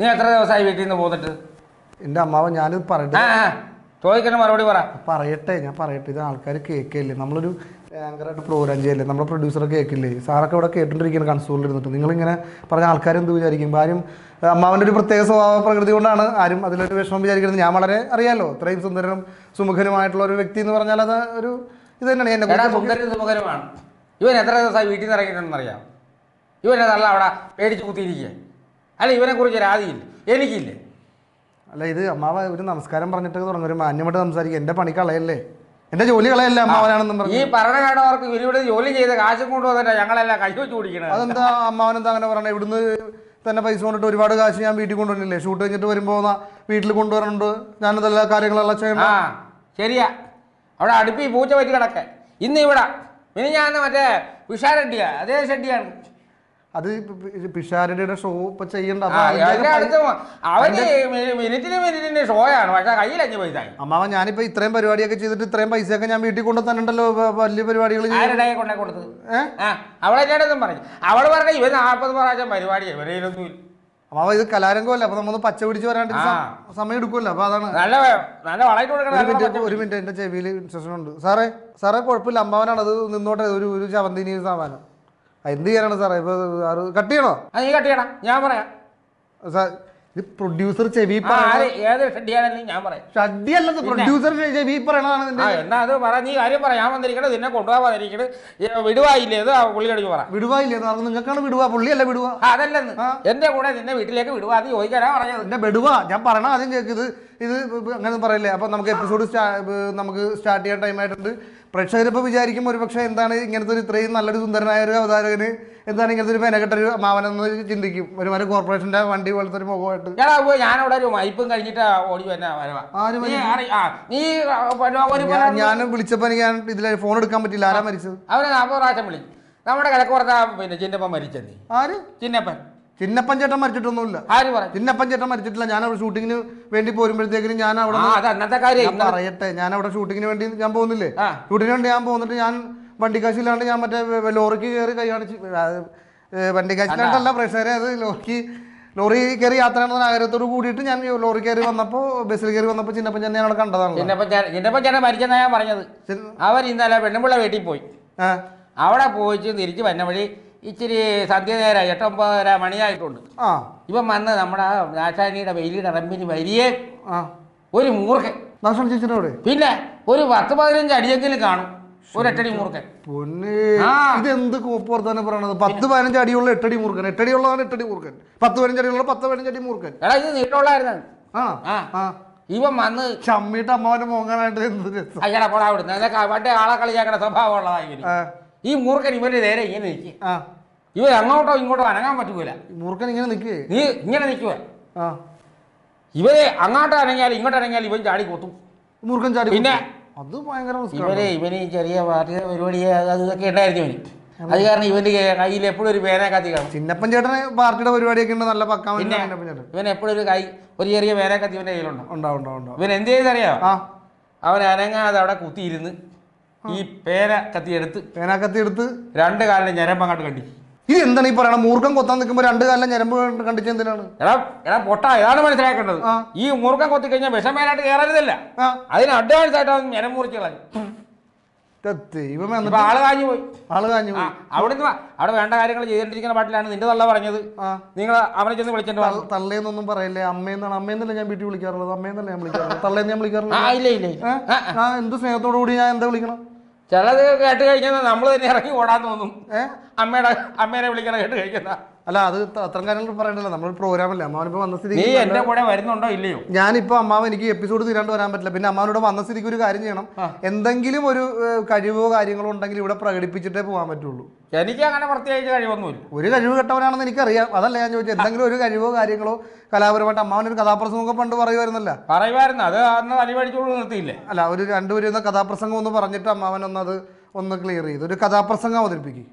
നീ എത്ര ദിവസമായി വീട്ടിൽ നിന്ന് പോന്നിട്ട് എന്റെ അമ്മാവൻ ഞാനിത് പറയട്ടെ ആ മറുപടി പറ പറയട്ടെ ഞാൻ പറയട്ടെ ഇത് ആൾക്കാർ കേൾക്കില്ലേ നമ്മളൊരു ഭയങ്കരമായിട്ട് പ്രോഗ്രാം ചെയ്യല്ലേ നമ്മുടെ പ്രൊഡ്യൂസർ കേൾക്കില്ലേ സാറൊക്കെ ഇവിടെ കേട്ടിട്ടിരിക്കുകയാണ് കൺസോളിൽ ഇരുന്നിട്ട് നിങ്ങളിങ്ങനെ പറഞ്ഞ ആൾക്കാർ എന്ത് വിചാരിക്കും കാര്യം ഏഹ്, ഒരു പ്രത്യേക സ്വഭാവ പ്രകൃതി കൊണ്ടാണ് ആരും അതിലൊരു വിഷമം വിചാരിക്കുന്നത് ഞാൻ വളരെ അറിയാമല്ലോ ഇത്രയും സുന്ദരനും സുമുഖനുമായിട്ടുള്ള ഒരു വ്യക്തി എന്ന് പറഞ്ഞാൽ അത് ഒരു ഇത് തന്നെയാണ് എന്നെ ഇവൻ എത്ര ദിവസമായി വീട്ടിൽ നിന്ന് ഇറങ്ങിയിട്ടുണ്ടെന്ന് അറിയാം ഇവൻ അതല്ല അവിടെ പേടിച്ച് കുത്തിയിരിക്കുക അല്ല ഇവനെ കുറിച്ച് ഒരാതിയില്ല എനിക്കില്ലേ അല്ല ഇത് അമ്മാവ ഒരു നമസ്കാരം പറഞ്ഞിട്ടൊക്കെ തുടങ്ങും ഒരു മാന്യമായിട്ട് സംസാരിക്കും എന്റെ പണി കളയല്ലേ എന്റെ ജോലി കളയല്ലേ അമ്മാവനാണെന്നും പറഞ്ഞു ഈ പറഞ്ഞവർക്ക് ഇവിടെ ജോലി ചെയ്ത് കാശ് കൊണ്ടുവന്നിട്ട് ഞങ്ങളെല്ലാം കൈ വെച്ച് കുടിക്കണത് അതെന്താ അമ്മാവനെന്താ അങ്ങനെ പറഞ്ഞത് ഇവിടുന്ന് തന്നെ പൈസ കൊണ്ടിട്ട് ഒരുപാട് കാശ് ഞാൻ വീട്ടിൽ കൊണ്ടുവരുന്നില്ലേ ഷൂട്ട് കഴിഞ്ഞിട്ട് വരുമ്പോ വീട്ടിൽ ഞാൻ ഞാനതെല്ലാ കാര്യങ്ങളെല്ലാം ചെയ്യണം ആ ശരിയാ അവിടെ അടുപ്പി പൂച്ച പറ്റി കിടക്കെ ഇന്ന് ഇവിടെ ഇനി ഞാൻ മറ്റേ ഉഷാരെഡ്ഡിയാ അതേ ഷെഡ്ഡിയാണ് അത് പിഷാരടിയുടെ ഷോ ഇപ്പൊ ചെയ്യണ്ട അവന് അമ്മാവ ഞാനിപ്പോ ഇത്രയും പരിപാടിയൊക്കെ ചെയ്തിട്ട് ഇത്രയും പൈസ ഒക്കെ ഞാൻ വീട്ടിൽ കൊണ്ടു തന്നിട്ടുണ്ടല്ലോ വലിയ പരിപാടികൾ അമ്മാവ ഇത് കലാരംഗമല്ല അപ്പൊ നമ്മളൊന്ന് പച്ച പിടിച്ച് വരാണ്ട് സമയം എടുക്കുമല്ലോ അപ്പൊ അതാണ് നല്ല നല്ല ഒരു മിനിറ്റ് എന്റെ ചെവിയിൽ ഇൻസ്ട്രക്ഷൻ ഉണ്ട് സാറേ സാറേ കുഴപ്പമില്ല അമ്മാവനാണ് അത് നിന്നോട്ടെ ഒരു ഒരു ചവന്തിനി സാധനം എന്ത് ചെയ്യണം സാറേ ഇപ്പൊ കട്ട് ചെയ്യണോ ആ നീ കട്ട് ചെയ്യണം ഞാൻ പറയാം ഇത് പ്രൊഡ്യൂസർ ചെവി ആ, ഏത് ഞാൻ പ്രൊഡ്യൂസർ ചെവി പറയണതാണ് പറ നീ കാര്യം നിന്നെ വിടുവായില്ലേ പറ വിടുവായില്ലേ നിങ്ങൾക്കാണ് വിടുവാ പുള്ളിയല്ല വിടുവാ എന്റെ കൂടെ നിന്നെ വീട്ടിലേക്ക് വിടുവാന്ന് ചോദിക്കാനാ പറഞ്ഞത് എന്റെ ബെടുവാ ഞാൻ പറയണ ആദ്യം കേക്ക് ഇത് ഇത് അങ്ങനെ പറയില്ലേ അപ്പൊ നമുക്ക് എപ്പിസോഡ് നമുക്ക് സ്റ്റാർട്ട് ചെയ്യാൻ ടൈം ആയിട്ടുണ്ട് പ്രേക്ഷകരിപ്പോൾ വിചാരിക്കും പക്ഷേ എന്താണ് ഇങ്ങനത്തെ ഒരു ഇത്രയും നല്ലൊരു സുന്ദരനായ ഒരു അവതാരകന് എന്താണ് ഇങ്ങനത്തെ ഒരു മെനക്കെട്ട ഒരു മാവനെന്ന് ചിന്തിക്കും ഒരു മരം കോർപ്പറേഷന്റെ വണ്ടി പോലത്തെ ഒരു മുഖമായിട്ട് ഞാനവിടെ ഒരു മൈപ്പും കഴിഞ്ഞിട്ട് ഞാൻ വിളിച്ചപ്പോൾ എനിക്ക് ഞാൻ ഇതിൽ ഫോൺ എടുക്കാൻ പറ്റില്ല ആരാ മരിച്ചത് അവനെ നാൽപ്പത് പ്രാവശ്യം വിളിച്ചു നമ്മുടെ കിഴക്കുറത്ത പിന്നെ ചിന്നപ്പൻ മരിച്ചത് ആര് ചിന്നപ്പൻ ചിന്നപ്പൻ ചേട്ടൻ മരിച്ചിട്ടൊന്നുമില്ല ആര് ചിന്നപ്പൻ ചേട്ടൻ മരിച്ചിട്ടില്ല ഞാൻ അവിടെ ഷൂട്ടിങ്ങിന് വേണ്ടി പോരുമ്പോഴത്തേക്കിനും ഞാൻ അവിടെ കാര്യം പറയട്ടെ ഞാൻ അവിടെ ഷൂട്ടിങ്ങിന് വേണ്ടി ഞാൻ പോകുന്നില്ലേ ഷൂട്ടിങ്ങിന് വേണ്ടി ഞാൻ പോകുന്നിട്ട് ഞാൻ വണ്ടിക്കാശില്ലാണ്ട് ഞാൻ മറ്റേ ലോറിക്ക് കയറി കൈ കാണിച്ച് അത്, പ്രഷറെ അത് ലോറിക്ക് ലോറി കയറി യാത്ര ആഗ്രഹത്തോട് കൂടിയിട്ട് ഞാൻ ലോറി കയറി വന്നപ്പോൾ ബസ്സിൽ കയറി വന്നപ്പോൾ ചിന്നപ്പൻ ചേട്ടനെ അവിടെ കണ്ടതാണ് ചിന്നപ്പൻ ചേട്ടൻ മരിച്ചെന്ന ഞാൻ പറഞ്ഞത് അവർ ഇന്നലെ പെണ്ണുമ്പിള്ള വീട്ടിൽ പോയി ആ, അവിടെ പോയിച്ച് തിരിച്ച് വന്ന വഴി ഇച്ചിരി സന്ധ്യനേര എട്ടൊമ്പതര മണിയായിട്ടുണ്ട് ആ ഇവൻ വന്ന് നമ്മുടെ ആ രാജാനിയുടെ വെയിലിയുടെ റമ്പിന് വരികെ ആ ഒരു മൂർഖൻ നാഷണൽ പിന്നെ ഒരു പത്ത് പതിനഞ്ച് അടിയെങ്കിലും കാണും ഒരു മൂർഖൻ ഇതെന്ത് കോപ്പുവർത്താനം പറയണത് പത്ത് പതിനഞ്ച് അടിയുള്ള എട്ടടി മൂർഖൻ എട്ടടി ഉള്ളതാണ് എട്ടടി മൂർഖൻ പത്ത് പതിനഞ്ച് അടിയുള്ള പത്ത് പതിനഞ്ച് അടി മൂർഖൻ എടാ ഇത് നീട്ടമുള്ളായിരുന്നു ആ ആ. ഇവൻ വന്ന് ചമ്മിട്ട് അമ്മാവനെ മോങ്ങാനായിട്ട് എന്ത് രസം പോടാ അവിടുന്ന് എന്നൊക്കെ ആളെ കളിയാക്കണ സ്വഭാവമുള്ളതായിരിക്കും ഉള്ളതായിരിക്കും ഈ മൂർഖൻ ഇവന്റെ നേരെ ഇങ്ങനെ നിൽക്കി ആ ഇവർ അങ്ങോട്ടോ ഇങ്ങോട്ടോ അനങ്ങാൻ പറ്റൂല മൂർഖൻ ഇങ്ങനെ നിൽക്കുക നീ ഇങ്ങനെ നിൽക്കുക ആ ഇവരെ അങ്ങോട്ട് അനങ്ങിയാൽ ഇങ്ങോട്ട് അനങ്ങിയാൽ ഇവൻ ചാടി കൊത്തും മൂർഖൻ ചാടി പിന്നെ അത് ഭയങ്കര ഇവരെ ഇവന് ചെറിയ പാർട്ടിയുടെ പരിപാടി അത് ഇതൊക്കെ ഉണ്ടായിരുന്നു ഇവന് അത് കാരണം ഇവന്റെ കയ്യിൽ എപ്പോഴും ഒരു പേന കാണും ചിന്നപ്പൻ ചേട്ടന് പാർട്ടിയുടെ പരിപാടിയൊക്കെ ഉണ്ട് നല്ല പക്കാവൻ ഇവൻ എപ്പോഴും ഒരു കൈ ഒരു ചെറിയ പേന കത്തി ഇവന്റെ കയ്യിലുണ്ട് ഉണ്ടാവും ഉണ്ടാവും ഇവൻ എന്ത് ചെയ്തറിയാം അവൻ അനങ്ങാതെ അവിടെ കുത്തിയിരുന്ന് ഈ പേന പേന കത്തി എടുത്ത് രണ്ട് കാലിലെ ഞരമ്പ് അങ്ങോട്ട് കണ്ടി ഇത് എന്താണ് ഈ പറയണത് മൂർഖം കൊത്താൻ നിൽക്കുമ്പോൾ രണ്ട് കാലിലെ ഞരമ്പ് കണ്ടിച്ച് എന്തിനാണ് എടാ എടാ പൊട്ട ഇതാണ് മനസ്സിലാക്കേണ്ടത് ഈ മൂർഖം കൊത്തി കഴിഞ്ഞാൽ വിഷമേലായിട്ട് കയറരുതല്ല അതിന് അഡ്വാൻസ് ആയിട്ട് ഞരമ്പ് മുറിച്ച് കളഞ്ഞു ദൈവമേ ആള് കാഞ്ഞു പോയി ആള് കാഞ്ഞു പോയി അവിടെ വേണ്ട കാര്യങ്ങൾ ചെയ്തിട്ടിരിക്കുന്ന പാട്ടിലാണ് നിന്റെ തള്ള പറഞ്ഞത് നിങ്ങൾ അവനെ ചെന്ന് വിളിച്ചിട്ട് തള്ളേന്നൊന്നും പറയില്ലേ അമ്മയെന്നാണ് അമ്മയെന്നല്ല ഞാൻ വീട്ടിൽ വിളിക്കാറുള്ളത് അമ്മയെന്നല്ല ഞാൻ വിളിക്കാറുള്ളത് തള്ളേന്ന് ഞാൻ വിളിക്കാറുള്ളത് ഇല്ല ഇല്ല ആ എന്ത് സ്നേഹത്തോടു കൂടി ഞാൻ എന്താ വിളിക്കണം ചിലത് കേട്ട് കഴിക്കുന്ന നമ്മൾ തന്നെ ഇറങ്ങി ഓടാൻ തോന്നും അമ്മയുടെ അമ്മേനെ വിളിക്കണ കേട്ട് കഴിക്കുന്ന അല്ല അത് അത്ര കാര്യങ്ങൾ പറയണല്ലോ നമ്മൾ പ്രോഗ്രാമല്ല അമ്മാവനിപ്പോ വന്ന സ്ഥിതി വരുന്നുണ്ടോ ഇല്ലയോ ഞാനിപ്പോ അമ്മാവൻ എനിക്ക് എപ്പിസോഡ് തീരാണ്ട് വരാൻ പറ്റില്ല പിന്നെ അമ്മാവനോട് വന്ന സ്ഥിതിക്ക് ഒരു കാര്യം ചെയ്യണം എന്തെങ്കിലും ഒരു കഴിവോ കാര്യങ്ങളോ ഉണ്ടെങ്കിൽ ഇവിടെ പ്രകടിപ്പിച്ചിട്ടേ പോകാൻ പറ്റുള്ളൂ എനിക്ക് അങ്ങനെ പ്രത്യേകിച്ച് കഴിവൊന്നുമില്ല ഒരു കഴിവ് കെട്ടവനാണെന്ന് എനിക്കറിയാം അതല്ല ഞാൻ ചോദിച്ചത് എന്തെങ്കിലും ഒരു കഴിവോ കാര്യങ്ങളോ കലാപരമായിട്ട് അമ്മാവൻ ഒരു കഥാപ്രസംഗം പണ്ട് പറയുമായിരുന്നല്ല പറയുമായിരുന്നു അത് അന്ന് അലിവഴിച്ചോളൂ നിർത്തിയില്ലേ അല്ല ഒരു രണ്ടുപേരും കഥാപ്രസംഗം ഒന്ന് പറഞ്ഞിട്ട് അമ്മാവൻ ഒന്ന് അത് ഒന്ന് ക്ലിയർ ചെയ്ത് ഒരു കഥാപ്രസംഗം അവതരിപ്പിക്കും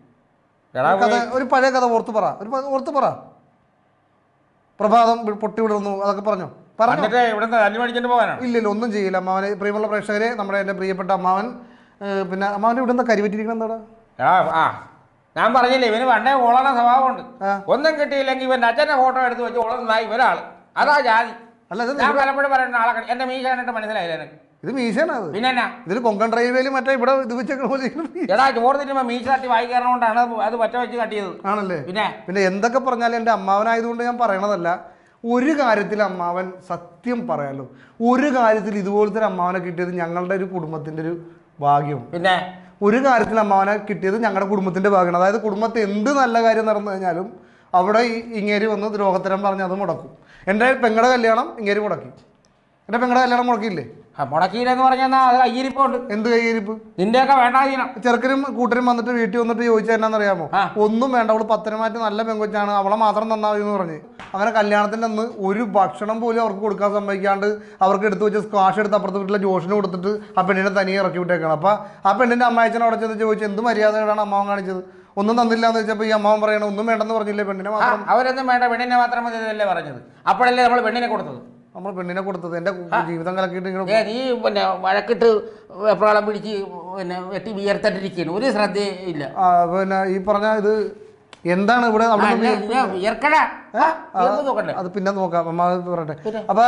ഒരു പഴയ കഥ ഓർത്ത് പറ ഒരു ഓർത്ത് പറ പ്രഭാതം പൊട്ടിവിടുന്നു അതൊക്കെ പറഞ്ഞു ഇല്ലല്ലോ ഒന്നും ചെയ്യില്ല അമ്മാവന് പ്രിയമുള്ള പ്രേക്ഷകരെ നമ്മുടെ എന്റെ പ്രിയപ്പെട്ട അമ്മാവൻ പിന്നെ അമ്മാവൻ്റെ ഇവിടെ നിന്ന് കരിവിറ്റിരിക്കണം എന്താ ഞാൻ പറഞ്ഞില്ലേ ഇവന് പണ്ടേ ഓളണ സ്വഭാവമുണ്ട് ഒന്നും കിട്ടിയില്ലെങ്കിൽ ഇവന്റെ അച്ഛന്റെ ഫോട്ടോ എടുത്ത് വെച്ച് ഓളന്നായി ഇവരാൾ അതാ ജാതി ഞാൻ പലപ്പോഴും പറയുന്ന ആളെ എന്റെ മീശാനായിട്ട് മനസ്സിലായില്ല എനിക്ക് ഇത് മീശനാത് ഇതിൽ കൊങ്കൺ ഡ്രൈവേല് മറ്റേ ഇവിടെ ഇത് വെച്ചൊക്കെ പോലെ എടാ അത് പറ്റ വെച്ച് കട്ടിയത് ആണല്ലേ പിന്നെ പിന്നെ എന്തൊക്കെ പറഞ്ഞാലും എന്റെ അമ്മാവനായതുകൊണ്ട് ഞാൻ പറയണതല്ല ഒരു കാര്യത്തിൽ അമ്മാവൻ സത്യം പറയാലോ ഒരു കാര്യത്തിൽ ഇതുപോലത്തെ ഒരു അമ്മാവനെ കിട്ടിയത് ഞങ്ങളുടെ ഒരു കുടുംബത്തിന്റെ ഒരു ഭാഗ്യം പിന്നെ ഒരു കാര്യത്തിൽ അമ്മാവനെ കിട്ടിയത് ഞങ്ങളുടെ കുടുംബത്തിന്റെ ഭാഗ്യമാണ് അതായത് കുടുംബത്തെ എന്ത് നല്ല കാര്യം നടന്നു കഴിഞ്ഞാലും അവിടെ ഇങ്ങേരി വന്ന് ദ്രോഹത്തരം പറഞ്ഞ് അത് മുടക്കും എൻ്റെ പെങ്ങളുടെ കല്യാണം ഇങ്ങേരി മുടക്കി എൻ്റെ പെങ്ങളുടെ കല്യാണം മുടക്കിയില്ലേ മുടക്കിയില്ലെന്ന് പറഞ്ഞാൽ കയ്യിരിപ്പുണ്ട് എന്ത് കയ്യിരിപ്പ് നിന്റെയൊക്കെ വേണ്ടാതീനം ചെറുക്കനും കൂട്ടരും വന്നിട്ട് വീട്ടിൽ വന്നിട്ട് ചോദിച്ചാൽ എന്നാണെന്നറിയാമോ ഒന്നും വേണ്ട അവള് മാറ്റി നല്ല പെങ്കൊച്ചാണ് അവളെ മാത്രം തന്നാൽ എന്ന് പറഞ്ഞ് അങ്ങനെ കല്യാണത്തിൻ്റെ അന്ന് ഒരു ഭക്ഷണം പോലും അവർക്ക് കൊടുക്കാൻ സംഭവിക്കാണ്ട് അവർക്ക് എടുത്തു വെച്ച് സ്ക്വാഷ് എടുത്ത് അപ്പുറത്ത് വീട്ടിലെ ജോഷന് കൊടുത്തിട്ട് ആ പെണ്ണിനെ തനിയെ ഇറക്കി വിട്ടേക്കണം അപ്പോൾ ആ പെണ്ണിൻ്റെ അമ്മയച്ചൻ അവിടെ ചെന്ന് ചോദിച്ചു എന്ത് മര്യാദകളാണ് അമ്മാവൻ കാണിച്ചത് ഒന്നും തന്നില്ല എന്ന് വെച്ചപ്പോൾ ഈ അമ്മാവൻ പറയണ ഒന്നും വേണ്ടെന്ന് പറഞ്ഞില്ലേ പെണ്ണിനെ മാത്രം അവരൊന്നും വേണ്ട പെണ്ണിനെ മാത്രം പറഞ്ഞത് അപ്പോഴല്ലേ നമ്മൾ പെണ്ണിനെ കൊടുത്തത് നമ്മൾ പെണ്ണിനെ കൊടുത്തത് എന്റെ ജീവിതം കലക്കിട്ട് ഇങ്ങനെ നീ പിന്നെ വഴക്കിട്ട് എപ്പോഴാളം പിടിച്ച് പിന്നെ വെട്ടി വിയർത്തിട്ടിരിക്കുന്നു ഒരു ഇല്ല പിന്നെ ഈ പറഞ്ഞ ഇത് എന്താണ് ഇവിടെ അത് പിന്നെ നോക്കാം അമ്മ പറയട്ടെ അപ്പൊ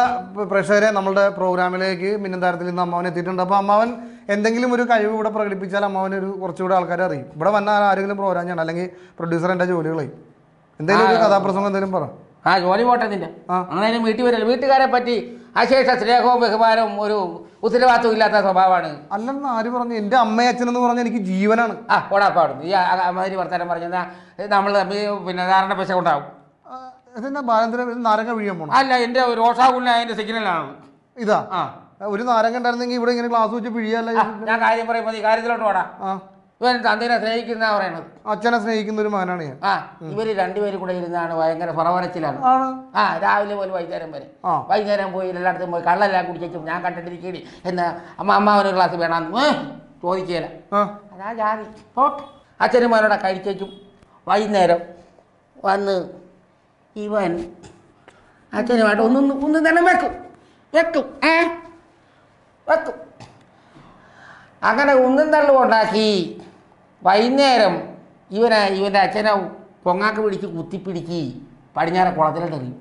പ്രേക്ഷകരെ നമ്മളുടെ പ്രോഗ്രാമിലേക്ക് മിന്നന്താരത്തിൽ നിന്ന് അമ്മാവൻ എത്തിയിട്ടുണ്ട് അപ്പൊ അമ്മാവൻ എന്തെങ്കിലും ഒരു കഴിവ് ഇവിടെ പ്രകടിപ്പിച്ചാൽ അമ്മാവൻ ഒരു കുറച്ചുകൂടെ ആൾക്കാരെ അറിയും ഇവിടെ വന്നാൽ ആരെങ്കിലും പ്രോഗ്രാം ചെയ്യണം അല്ലെങ്കിൽ പ്രൊഡ്യൂസർ എന്റെ ജോലികളെയും എന്തെങ്കിലും ഒരു കഥാപ്രസംഗം എന്തെങ്കിലും പറ ആ ജോലി പോട്ടെ നിന്റെ അങ്ങനെ വീട്ടിൽ വരില്ല വീട്ടുകാരെ പറ്റി അശേഷ സ്നേഹവും ബഹുമാനവും ഒരു ഉത്തരവാദിത്വം ഇല്ലാത്ത സ്വഭാവമാണ് അല്ലെന്ന് ആര് പറഞ്ഞു എൻ്റെ അമ്മയും എന്ന് പറഞ്ഞാൽ എനിക്ക് ജീവനാണ് ആ പാടും ഈ അമ്മാതിരി വർത്തമാനം പറഞ്ഞാൽ നമ്മൾ പിന്നെ ധാരണ പശ കൊണ്ടാവും നാരങ്ങ വിഴിയാൻ പോകണം അല്ല എൻ്റെ രോഷാകുലിന് അതിൻ്റെ സിഗ്നലാണ് ഇതാ ആ ഒരു നാരങ്ങ ഉണ്ടായിരുന്നെങ്കിൽ ഇവിടെ ഇങ്ങനെ ക്ലാസ് വെച്ച് പിഴിയല്ല ഞാൻ കാര്യം പറയുമ്പോൾ ഈ കാര്യത്തിലോട്ട് പോടാ ആ ഇവൻ തന്തിനെ സ്നേഹിക്കുന്ന പറയണത് അച്ഛനെ സ്നേഹിക്കുന്ന ഒരു മകനാണ് ഞാൻ ആ ഇവര് രണ്ടുപേരും കൂടെ ഇരുന്നാണ് ഭയങ്കര പറവരച്ചിലാണ് ആ രാവിലെ പോലും വൈകുന്നേരം വരെ വൈകുന്നേരം പോയി എല്ലായിടത്തും പോയി കള്ളെല്ലാം കുടിച്ചും ഞാൻ കണ്ടിട്ടിരിക്കേടി എന്ന് അമ്മ അമ്മ ഒരു ക്ലാസ് വേണമെന്ന് ചോദിക്കുകയില്ല അതാ ജാതി അച്ഛനും മകനോടെ കഴിച്ചും വൈകുന്നേരം വന്ന് ഇവൻ അച്ഛനുമായിട്ട് ഒന്നും ഒന്നും തന്നെ വെക്കും വെക്കും ഏ വെക്കും അങ്ങനെ ഒന്നും തള്ളും ഉണ്ടാക്കി വൈകുന്നേരം ഇവനെ ഇവൻ്റെ അച്ഛനെ പൊങ്ങാക്ക് പിടിച്ച് കുത്തിപ്പിടിച്ച് പടിഞ്ഞാറെ കുളത്തിലിട്ടെറിയും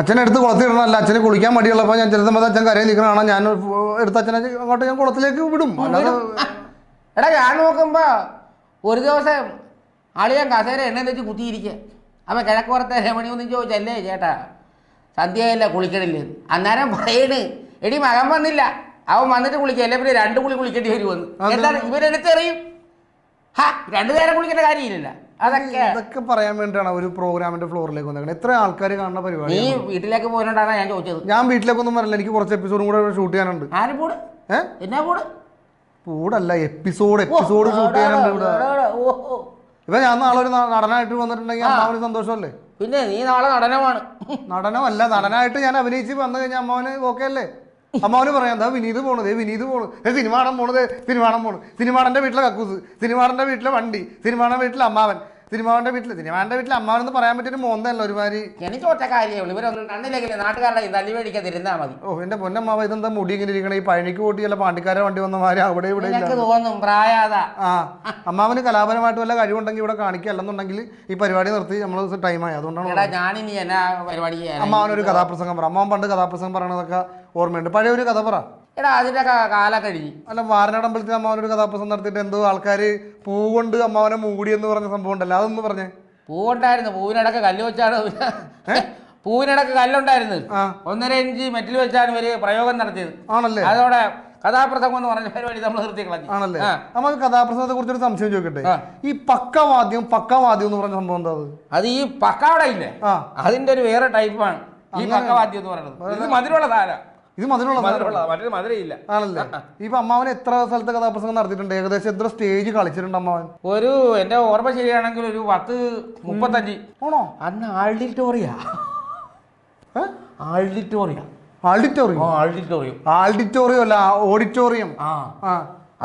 അച്ഛനെ എടുത്ത് കുളത്തിലിടണമല്ല അച്ഛനെ കുളിക്കാൻ മടിയുള്ളപ്പോൾ ഞാൻ ചില അച്ഛൻ കരയിൽ നിൽക്കണമാണ് ഞാൻ എടുത്ത് അച്ഛനെ അങ്ങോട്ട് ഞാൻ കുളത്തിലേക്ക് വിടും എടാ ഞാൻ നോക്കുമ്പോൾ ഒരു ദിവസം ആളിയാൻ കസേര എണ്ണ വെച്ച് കുത്തിയിരിക്കുക അപ്പം കിഴക്കുറത്തെ ഒന്നും ചോദിച്ചല്ലേ ചേട്ടാ സന്ധ്യയല്ല കുളിക്കണില്ലേ അന്നേരം പറയണ് എടി മകൻ വന്നില്ല അവൻ വന്നിട്ട് കുളിക്കുക അല്ലെ പിന്നെ രണ്ട് കുളി കുളിക്കേണ്ടി വരുമെന്ന് ഇവരെടുത്തെറിയും രണ്ടു നേരം കുളിക്കേണ്ട കാര്യമില്ല അതൊക്കെ അതൊക്കെ പറയാൻ വേണ്ടിയാണ് ഒരു പ്രോഗ്രാമിന്റെ ഫ്ലോറിലേക്ക് വന്നത് എത്ര ആൾക്കാർ കാണുന്ന പരിപാടി നീ വീട്ടിലേക്ക് പോയിട്ടുണ്ടാണ് ഞാൻ ചോദിച്ചത് ഞാൻ വീട്ടിലേക്കൊന്നും വരില്ല എനിക്ക് കുറച്ച് എപ്പിസോഡും കൂടെ ഷൂട്ട് ചെയ്യാനുണ്ട് ആര് പോട് ഏഹ് എന്നാ പോട് കൂടല്ല എപ്പിസോഡ് എപ്പിസോഡ് ഷൂട്ട് ചെയ്യാനുണ്ട് ഇവിടെ ഇപ്പൊ ഞാൻ നാളെ ഒരു നടനായിട്ട് വന്നിട്ടുണ്ടെങ്കിൽ അമ്മാവന് സന്തോഷമല്ലേ പിന്നെ നീ നാളെ നടനമാണ് നടനമല്ല നടനായിട്ട് ഞാൻ അഭിനയിച്ച് വന്നു കഴിഞ്ഞാൽ അമ്മാവന് ഓക്കെ അല്ലേ അമ്മാവന് പറയാം എന്താ വിനീത് പോണത് വിനീത് പോണത് ഏ സിനിമാടം പോണത് സിനിമാടം പോണത് സിനിമാടന്റെ വീട്ടിലെ കക്കൂസ് സിനിമാടന്റെ വീട്ടിലെ വണ്ടി സിനിമാടന്റെ വീട്ടിലെ അമ്മാവൻ സിനിമാവന്റെ വീട്ടില് സിനിമാവന്റെ അമ്മാവൻ എന്ന് പറയാൻ പറ്റിയൊരു മോന്തല്ല ഒരുമാതിരി എനിക്ക് ഒറ്റ കാര്യമുള്ളൂ ഇവരൊന്നും കണ്ടില്ലെങ്കിലും നാട്ടുകാരുടെ തല്ലി മേടിക്കാതിരുന്നാ മതി ഓ എന്റെ പൊന്നമ്മാവ ഇതെന്താ മുടി ഇങ്ങനെ ഇരിക്കണേ ഈ പഴനിക്ക് കൂട്ടി അല്ല പാണ്ടിക്കാരെ വണ്ടി വന്ന മാതിരി അവിടെ ഇവിടെ തോന്നും പ്രായാത ആ അമ്മാവന് കലാപരമായിട്ട് വല്ല കഴിവുണ്ടെങ്കിൽ ഇവിടെ കാണിക്കുക ഈ പരിപാടി നിർത്തി നമ്മൾ ടൈമായി അതുകൊണ്ടാണ് ഞാനിനി എന്നാ പരിപാടി അമ്മാവനൊരു കഥാപ്രസംഗം പറ അമ്മാവൻ പണ്ട് കഥാപ്രസംഗം പറയണതൊക്കെ ഓർമ്മയുണ്ട് പഴയ ഒരു കഥ പറ എടാ അതിന്റെ കാല കഴിഞ്ഞു അല്ല വാരനാട് അമ്പലത്തിൽ അമ്മാവൻ ഒരു കഥാപ്രസം നടത്തിയിട്ട് എന്തോ ആൾക്കാർ പൂ കൊണ്ട് അമ്മാവനെ മൂടി എന്ന് പറഞ്ഞ സംഭവം ഉണ്ടല്ലോ അതൊന്ന് പറഞ്ഞേ പൂവുണ്ടായിരുന്നു പൂവിനടക്ക് കല്ല് വെച്ചാണ് പൂവിനടക്ക് കല്ലുണ്ടായിരുന്നു ഒന്നര ഇഞ്ച് മെറ്റിൽ വെച്ചാണ് ഒരു പ്രയോഗം നടത്തിയത് ആണല്ലേ അതോടെ കഥാപ്രസംഗം എന്ന് പറഞ്ഞ പരിപാടി നമ്മൾ നിർത്തിക്കളഞ്ഞു ആണല്ലേ നമുക്ക് കഥാപ്രസംഗത്തെ കുറിച്ചൊരു സംശയം ചോദിക്കട്ടെ ഈ പക്കവാദ്യം പക്കവാദ്യം എന്ന് പറഞ്ഞ സംഭവം എന്താ അത് ഈ പക്കാവിടെ ഇല്ലേ അതിന്റെ ഒരു വേറെ ടൈപ്പാണ് ഈ പക്കവാദ്യം എന്ന് പറയുന്നത് ഇത് മധുരമുള്ള താരം ഇത് മധുരമുള്ള മറ്റൊരു മധുരയില്ല ആണല്ലേ ഇപ്പൊ അമ്മാവൻ എത്ര സ്ഥലത്തെ കഥാപ്രസംഗം നടത്തിയിട്ടുണ്ട് ഏകദേശം എത്ര സ്റ്റേജ് കളിച്ചിട്ടുണ്ട് അമ്മാവൻ ഒരു എന്റെ ഓർമ്മ ശരിയാണെങ്കിൽ ഒരു പത്ത് മുപ്പത്തഞ്ച് ആണോ അന്ന് ആൾഡിറ്റോറിയ ആൾഡിറ്റോറിയ ആൾഡിറ്റോറിയോ ആൾഡിറ്റോറിയോ ആൾഡിറ്റോറിയോ അല്ല ഓഡിറ്റോറിയം ആ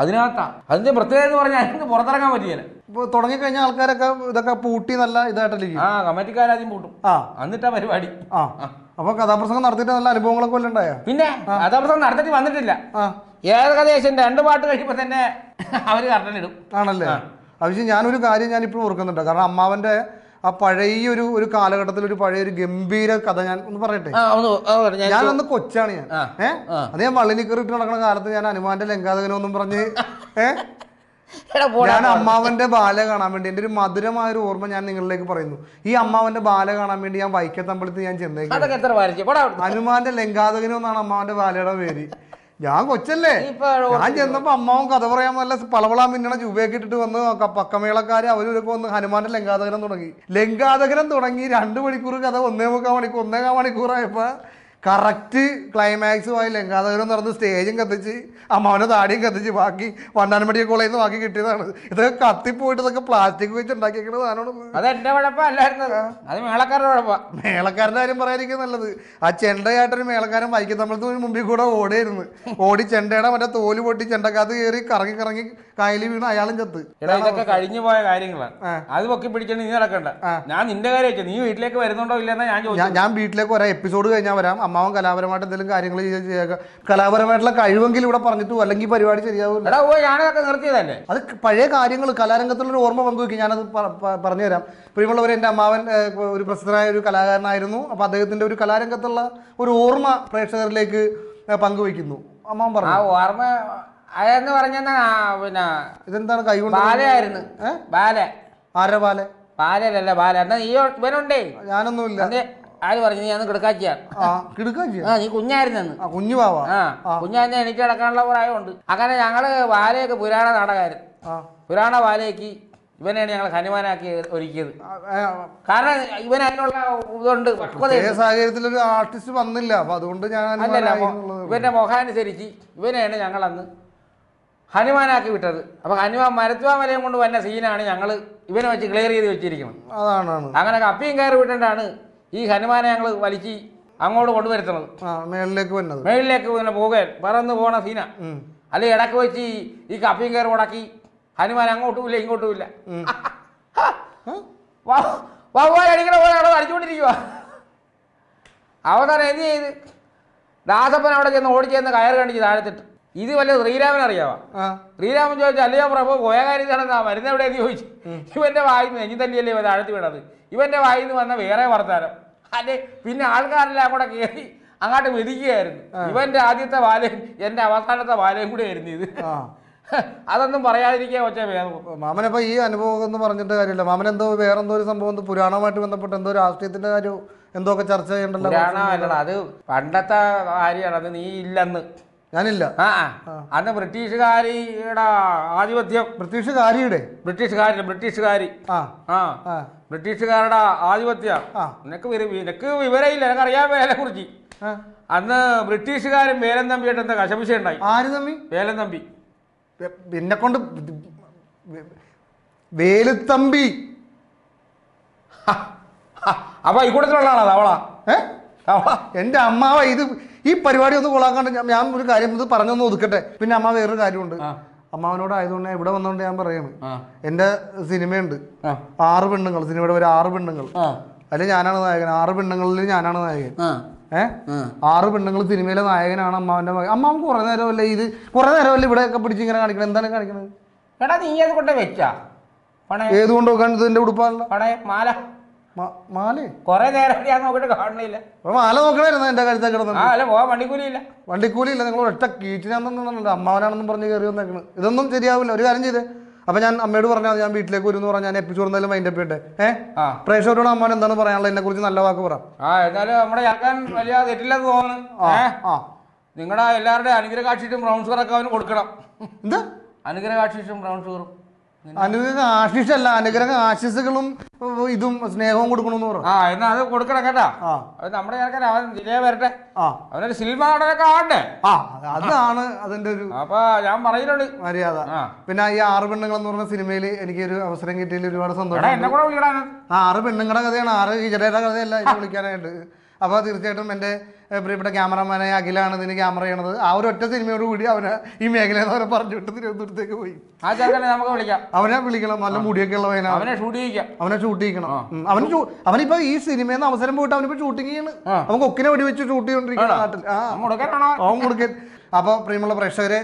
അതിനകത്താ അതിന്റെ പ്രത്യേകത എന്ന് പറഞ്ഞാൽ അതിന് പുറത്തിറങ്ങാൻ പറ്റിയല്ല ഇപ്പൊ കഴിഞ്ഞാൽ ആൾക്കാരൊക്കെ ഇതൊക്കെ പൂട്ടി നല്ല ഇതായിട്ടല്ലേ ആ കമ്മിറ്റിക്കാരാദ്യം പൂട്ടും ആ എന്നിട്ടാ പരിപാടി ആ അപ്പൊ കഥാപ്രസംഗം നടത്തിയിട്ട് നല്ല അനുഭവങ്ങളൊക്കെ വല്ല ഉണ്ടായോ പിന്നെ കഥാപ്രസംഗം നടത്തിട്ട് വന്നിട്ടില്ല ആ ഏകദേശം രണ്ട് പാട്ട് കഴിയുമ്പോൾ തന്നെ അവർ കറണ്ടിടും ആണല്ലേ അഭിഷേക് ഞാനൊരു കാര്യം ഞാൻ ഇപ്പോഴും ഓർക്കുന്നുണ്ട് കാരണം അമ്മാവന്റെ ആ പഴയ ഒരു ഒരു കാലഘട്ടത്തിൽ ഒരു പഴയ ഒരു ഗംഭീര കഥ ഞാൻ ഒന്ന് പറയട്ടെ ഞാൻ അന്ന് കൊച്ചാണ് ഞാൻ ഏഹ് അത് ഞാൻ വള്ളിനിക്കറിട്ട് നടക്കുന്ന കാലത്ത് ഞാൻ അനുമാന്റെ ലങ്കാതകനോ ഒന്നും പറഞ്ഞ് ഏഹ് ഞാൻ അമ്മാവന്റെ ബാല കാണാൻ വേണ്ടി എന്റെ ഒരു മധുരമായ ഒരു ഓർമ്മ ഞാൻ നിങ്ങളിലേക്ക് പറയുന്നു ഈ അമ്മാവന്റെ ബാല കാണാൻ വേണ്ടി ഞാൻ വൈക്കത്തമ്പലത്തിൽ ഞാൻ ചെന്നേക്കും ഹനുമാന്റെ ലങ്കാതകനും എന്നാണ് അമ്മാവന്റെ ബാലയുടെ പേര് ഞാൻ കൊച്ചല്ലേ ഞാൻ ചെന്നപ്പോ അമ്മാവും കഥ പറയാൻ നല്ല പളവളാൻ മിന്നണ ചുവയൊക്കെ ഇട്ടിട്ട് വന്ന് പക്കമേളക്കാര് അവരൊക്കെ വന്ന് ഹനുമാന്റെ ലങ്കാതകനം തുടങ്ങി ലങ്കാതകനം തുടങ്ങി രണ്ട് മണിക്കൂർ കഥ ഒന്നേ മുക്കാൽ മണിക്കൂർ ഒന്നേകാൽ മണിക്കൂറായപ്പോ കറക്റ്റ് ക്ലൈമാക്സുമായി ലങ്കാതകരം നടന്ന് സ്റ്റേജും കത്തിച്ച് അമ്മാവനെ താടിയും കത്തിച്ച് ബാക്കി വണ്ടാനം മെഡിക്കൽ കോളേജിൽ നിന്ന് ബാക്കി കിട്ടിയതാണ് ഇതൊക്കെ കത്തിപ്പോയിട്ട് ഇതൊക്കെ പ്ലാസ്റ്റിക് വെച്ച് ഉണ്ടാക്കിയേക്കുന്ന സാധനമാണ് അത് എന്റെ അത് മേളക്കാരുടെ കുഴപ്പം കാര്യം പറയാതിരിക്കും നല്ലത് ആ ചെണ്ടയായിട്ടൊരു മേളക്കാരൻ വൈക്കം നമ്മൾ മുമ്പിൽ കൂടെ ഓടിയായിരുന്നു ഓടി ചെണ്ടയുടെ മറ്റേ തോല് പൊട്ടി ചെണ്ടക്കകത്ത് കയറി കറങ്ങി കറങ്ങി കായലിൽ വീണ് അയാളും ചത്ത് ഇതൊക്കെ കഴിഞ്ഞു പോയ കാര്യങ്ങളാണ് അത് പൊക്കി പിടിച്ചിട്ട് നീ നടക്കണ്ട ഞാൻ നിന്റെ കാര്യമായിട്ട് നീ വീട്ടിലേക്ക് വരുന്നുണ്ടോ ഇല്ലെന്നാ ഞാൻ ഞാൻ വീട്ടിലേക്ക് വരാം എപ്പിസോഡ് കഴിഞ്ഞാൽ വരാം അമ്മാവൻ കലാപരമായിട്ട് എന്തെങ്കിലും കാര്യങ്ങൾ കലാപരമായിട്ടുള്ള കഴിവെങ്കിലും ഇവിടെ പറഞ്ഞിട്ടു അല്ലെങ്കിൽ പരിപാടി ശരിയാവും അത് പഴയ കാര്യങ്ങൾ കലാരംഗത്തുള്ളൊരു ഓർമ്മ പങ്കുവെക്കും ഞാനത് പറഞ്ഞുതരാം പ്രിയമുള്ളവർ എൻ്റെ അമ്മാവൻ ഒരു പ്രസിദ്ധനായ ഒരു കലാകാരനായിരുന്നു അപ്പോൾ അദ്ദേഹത്തിന്റെ ഒരു കലാരംഗത്തുള്ള ഒരു ഓർമ്മ പ്രേക്ഷകരിലേക്ക് പങ്കുവെക്കുന്നു അമ്മാവൻ പറഞ്ഞു ആ ഓർമ്മ അതെന്ന് പറഞ്ഞാൽ പിന്നെ ഇതെന്താണ് കൈകൊണ്ട് ബാലയായിരുന്നു ബാല ആരുടെ ബാല ബാലയല്ല ബാല എന്നാ നീ ഇവനുണ്ടേ ഞാനൊന്നുമില്ല ആര് പറഞ്ഞു ഞാൻ കിടക്കാച്ചിയാണ് ആ നീ കുഞ്ഞായിരുന്നു കുഞ്ഞു പാവാ ആ കുഞ്ഞായിരുന്ന എനിക്ക് കിടക്കാനുള്ള പ്രായമുണ്ട് അങ്ങനെ ഞങ്ങള് വാലയൊക്കെ പുരാണ നാടകാരൻ പുരാണ വാലയ്ക്ക് ഇവനെയാണ് ഞങ്ങൾ ഹനുമാനാക്കി ഒരുക്കിയത് കാരണം ഇവൻ അതിനുള്ള ഇതുണ്ട് സാഹചര്യത്തിൽ ഒരു ആർട്ടിസ്റ്റ് വന്നില്ല അതുകൊണ്ട് ഞാൻ അല്ലല്ല ഇവന്റെ മുഖാനുസരിച്ച് ഇവനെയാണ് ഞങ്ങൾ അന്ന് ഹനുമാനാക്കി വിട്ടത് അപ്പൊ ഹനുമാൻ മരത്വാമലയും കൊണ്ട് വന്ന സീനാണ് ഞങ്ങൾ ഇവനെ വെച്ച് ക്ലിയർ ചെയ്ത് വെച്ചിരിക്കുന്നത് അതാണ് അങ്ങനെ കപ്പിയും കയറി വിട്ടേണ്ടാണ് ഈ ഹനുമാനെ ഞങ്ങൾ വലിച്ച് അങ്ങോട്ട് കൊണ്ടുവരുത്തണത് മേളിലേക്ക് വരുന്നത് മേളിലേക്ക് പിന്നെ പോകുക പറന്ന് പോണ സീന അല്ലെ ഇടക്ക് വെച്ച് ഈ കപ്പിയും കയറി ഉടക്കി ഹനുമാൻ അങ്ങോട്ടും ഇല്ല ഇങ്ങോട്ടും ഇല്ല വവ്വായി അടിക്കണ പോലെ അവിടെ അടിച്ചുകൊണ്ടിരിക്കുക അവസാനം എന്ത് ചെയ്ത് ദാസപ്പൻ അവിടെ ചെന്ന് ഓടി ചെന്ന് കയറ് കണ്ടിച്ച് താഴെത്തിട്ട് ഇത് വല്ല ശ്രീരാമൻ അറിയാവാ ശ്രീരാമൻ ചോദിച്ചു അല്ലയോ പ്രഭു പോയ കാര്യത്തിലാണ് മരുന്ന് എവിടെയെന്ന് ചോദിച്ചു ഇവന്റെ വായിന്ന് എഞ്ഞി തന്നെയല്ലേ ഇവ താഴത്തി വീണത് ഇവന്റെ വായിന്ന് വന്ന വേറെ വർത്താനം അല്ലെ പിന്നെ ആൾക്കാരെല്ലാം കൂടെ കയറി അങ്ങോട്ട് മെതിക്കുകയായിരുന്നു ഇവന്റെ ആദ്യത്തെ വാലയും എന്റെ അവസാനത്തെ വാലയും കൂടെ ആയിരുന്നു ഇത് അതൊന്നും പറയാതിരിക്കാൻ വെച്ചാൽ വേദം മാമനപ്പോ ഈ അനുഭവം എന്ന് പറഞ്ഞിട്ട് കാര്യമില്ല മാമൻ എന്തോ വേറെന്തോ ഒരു സംഭവം പുരാണമായിട്ട് ബന്ധപ്പെട്ട് എന്തോ രാഷ്ട്രീയത്തിന്റെ കാര്യം എന്തോ ഒക്കെ ചർച്ച ചെയ്യണ്ടല്ലോ പുരാണമല്ല അത് പണ്ടത്തെ കാര്യമാണ് അത് നീ ഇല്ലെന്ന് ഞാനില്ല ആ അന്ന് ബ്രിട്ടീഷുകാരിയുടെ ആധിപത്യം ബ്രിട്ടീഷുകാരിയുടെ ബ്രിട്ടീഷുകാരി ബ്രിട്ടീഷുകാരി ആ ആ ബ്രിട്ടീഷുകാരുടെ ആധിപത്യ നിനക്ക് നിനക്ക് വിവരമില്ല നിനക്ക് അറിയാൻ വേലെ കുറിച്ച് അന്ന് ബ്രിട്ടീഷുകാരും വേലൻ ആയിട്ട് എന്താ കശപിശ ഉണ്ടായി ആര് തമ്പി വേലൻ തമ്പി എന്നെ കൊണ്ട് വേലുത്തമ്പി അപ്പൊ ഈ കൂട്ടത്തിലുള്ള ആളാ തവള എന്റെ എൻ്റെ അമ്മാവ ഇത് ഈ പരിപാടി ഒന്ന് കൊള്ളാക്കാണ്ട് ഞാൻ ഒരു കാര്യം ഇത് പറഞ്ഞൊന്ന് ഒതുക്കട്ടെ പിന്നെ അമ്മ വേറൊരു കാര്യമുണ്ട് അമ്മാവനോട് ആയതുകൊണ്ട് ഇവിടെ വന്നോണ്ട് ഞാൻ പറയാണ് എന്റെ സിനിമയുണ്ട് ആറ് പെണ്ണുങ്ങൾ സിനിമയുടെ ഒരു ആറ് പെണ്ണുങ്ങൾ അല്ലെ ഞാനാണ് നായകൻ ആറ് പെണ്ണുങ്ങളിൽ ഞാനാണ് നായകൻ ഏ ആറ് പെണ്ണുങ്ങൾ സിനിമയിലെ നായകനാണ് അമ്മാവന്റെ മകൻ അമ്മാവൻ കുറെ നേരമല്ലേ ഇത് കുറെ നേരമല്ലേ ഇവിടെ ഒക്കെ പിടിച്ച് ഇങ്ങനെ കാണിക്കണം എന്താണ് കാണിക്കണത് എടാ നീ അത് കൊണ്ട് വെച്ചാ ഏതുകൊണ്ട് വെക്കാൻ ഉടുപ്പാണല്ലോ മാല മാലേ കുറെ മാല വണ്ടിക്കൂലിയില്ല വണ്ടിക്കൂലിയില്ല നിങ്ങൾ ഒറ്റ കീറ്റിനാണെന്നുണ്ട് അമ്മാവനാണെന്നും പറഞ്ഞ് കയറി വന്നേക്കണ് ഇതൊന്നും ശരിയാവില്ല ഒരു കാര്യം ചെയ്ത് അപ്പൊ ഞാൻ അമ്മയോട് പറഞ്ഞാൽ ഞാൻ വീട്ടിലേക്ക് വരും എന്ന് പറഞ്ഞാൽ ഞാൻ എപ്പിച്ചു എന്തായാലും മൈൻഡ് അപ്പ് ഏഹ് പ്രേക്ഷകരോട് അമ്മാൻ എന്താണ് പറയാനുള്ളത് എന്നെ കുറിച്ച് നല്ല വാക്ക് പറ ആ വലിയ നിങ്ങളുടെ എല്ലാവരുടെയും അനുഗ്രഹ കാക്ഷിട്ടും ബ്രൗൺ ഷുഗർ ഒക്കെ അവന് കൊടുക്കണം എന്താ അനുഗ്രഹ കാക്ഷിട്ടും ബ്രൗൺ ഷുഗറും അനുഗ്രഹ ആശിഷല്ല അനുഗ്രഹ ആശിസുകളും ഇതും സ്നേഹവും കൊടുക്കണമെന്ന് പറഞ്ഞു ആ എന്നാ അത് കൊടുക്കണം കേട്ടാ അത് നമ്മുടെ ചേർക്കാൻ അവൻ ജില്ലയെ വരട്ടെ അവനൊരു സിനിമ നടനൊക്കെ ആ അതാണ് അതിന്റെ ഒരു അപ്പൊ ഞാൻ പറയുന്നുണ്ട് മര്യാദ പിന്നെ ഈ ആറ് പെണ്ണുങ്ങൾ എന്ന് പറഞ്ഞ സിനിമയിൽ എനിക്ക് ഒരു അവസരം കിട്ടിയതിൽ ഒരുപാട് സന്തോഷം എന്നെ ആറ് പെണ്ണുങ്ങളുടെ കഥയാണ് ആറ് ഹിജറയുടെ കഥയല്ല ഇത് വിളിക്കാനായിട്ട് അപ്പോൾ തീർച്ചയായിട്ടും എൻ്റെ പ്രിയപ്പെട്ട ക്യാമറമാനെ അഖിലാണ് ഇതിന് ക്യാമറ ചെയ്യണത് ആ ഒരു ഒറ്റ സിനിമയോട് കൂടി അവന് ഈ മേഖലയെന്ന് അവരെ പറഞ്ഞു വിട്ട് തിരുവനന്തപുരത്തേക്ക് പോയി ആ ചാക്കനെ നമുക്ക് വിളിക്കാം അവനെ വിളിക്കണം നല്ല മുടിയൊക്കെ ഉള്ളവനാണ് അവനെ ഷൂട്ട് ചെയ്യിക്കാം അവനെ ഷൂട്ട് ചെയ്യണം അവൻ അവനിപ്പോ ഈ സിനിമയിൽ നിന്ന് അവസരം പോയിട്ട് അവനിപ്പോ ഷൂട്ടിങ് ചെയ്യണം അവൻ കൊക്കിനെ വെടിവെച്ച് ഷൂട്ട് ചെയ്തോണ്ടിരിക്കുന്ന നാട്ടിൽ അവൻ അപ്പോൾ പ്രിയമുള്ള പ്രേക്ഷകരെ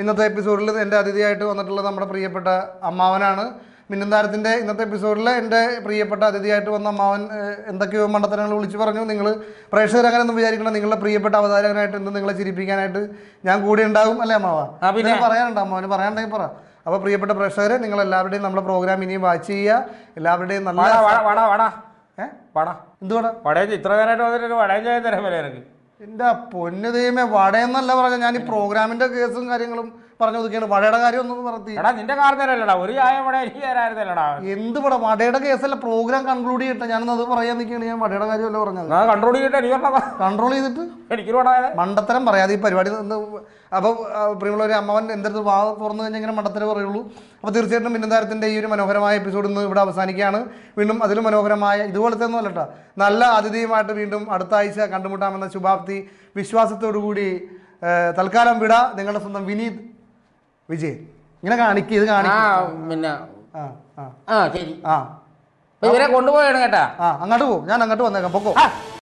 ഇന്നത്തെ എപ്പിസോഡിൽ എൻ്റെ അതിഥിയായിട്ട് വന്നിട്ടുള്ള നമ്മുടെ പ്രിയപ്പെട്ട അമ്മാവനാണ് മിന്നും താരത്തിൻ്റെ ഇന്നത്തെ എപ്പിസോഡിൽ എൻ്റെ പ്രിയപ്പെട്ട അതിഥിയായിട്ട് വന്ന അമ്മാവൻ എന്തൊക്കെയോ മണ്ടത്തരങ്ങൾ വിളിച്ചു പറഞ്ഞു നിങ്ങൾ പ്രേക്ഷകർ അങ്ങനെ ഒന്നും വിചാരിക്കണം നിങ്ങളുടെ പ്രിയപ്പെട്ട അവതാരകനായിട്ട് ഇന്ന് നിങ്ങളെ ചിരിപ്പിക്കാനായിട്ട് ഞാൻ കൂടെ ഉണ്ടാകും അല്ലേ അമ്മാവ പിന്നെ പറയാനുണ്ട് അമ്മാവന് പറയാനുണ്ടെങ്കിൽ പറ അപ്പോൾ പ്രിയപ്പെട്ട പ്രേക്ഷകരെ നിങ്ങൾ എല്ലാവരുടെയും നമ്മുടെ പ്രോഗ്രാം ഇനിയും വാച്ച് ചെയ്യുക എല്ലാവരുടെയും നല്ല എനിക്ക് പൊന്നു ദൈവമേ വടയെന്നല്ല പറഞ്ഞ ഞാൻ ഈ പ്രോഗ്രാമിന്റെ കേസും കാര്യങ്ങളും പറഞ്ഞു ഒതുക്കിയാണ് വടയുടെ കാര്യം ഒന്നും എടാ നിന്റെ കാർ ഒരു എന്ത് പടം വടയുടെ കേസല്ല പ്രോഗ്രാം കൺക്ലൂഡ് ചെയ്യട്ടെ ഞാനൊന്ന് അത് പറയാൻ നിൽക്കുകയാണ് ഞാൻ വടയുടെ കാര്യമല്ല പറഞ്ഞത് ഞാൻ കൺട്രോൾ ചെയ്തിട്ട് കൺട്രോൾ ചെയ്തിട്ട് എനിക്കൊരു മണ്ടത്തരം പറയാതെ ഈ പരിപാടി അപ്പോൾ പ്രിയമുള്ള ഒരു അമ്മവൻ എന്തെടുത്ത് വാ തുറന്നു കഴിഞ്ഞാൽ ഇങ്ങനെ മണ്ടത്തരം പറയുള്ളൂ അപ്പോൾ തീർച്ചയായിട്ടും ബിന്ദുതാരത്തിൻ്റെ ഈ ഒരു മനോഹരമായ എപ്പിസോഡ് ഇന്ന് ഇവിടെ അവസാനിക്കുകയാണ് വീണ്ടും അതിലും മനോഹരമായ ഇതുപോലത്തെ ഒന്നും അല്ലട്ടോ നല്ല അതിഥിയുമായിട്ട് വീണ്ടും അടുത്ത ആഴ്ച കണ്ടുമുട്ടാമെന്ന ശുഭാപ്തി വിശ്വാസത്തോടു കൂടി തൽക്കാലം വിട നിങ്ങളുടെ സ്വന്തം വിനീത് വിജയൻ ഇങ്ങനെ കാണിക്കുക ഇത് ആ കാണിക്കുക പിന്നെ ആ ആ ആ ഇവരെ കൊണ്ടുപോയാണ് കേട്ടാ അങ്ങോട്ട് പോകും ഞാൻ അങ്ങോട്ട് വന്നേക്കാം പൊക്കോ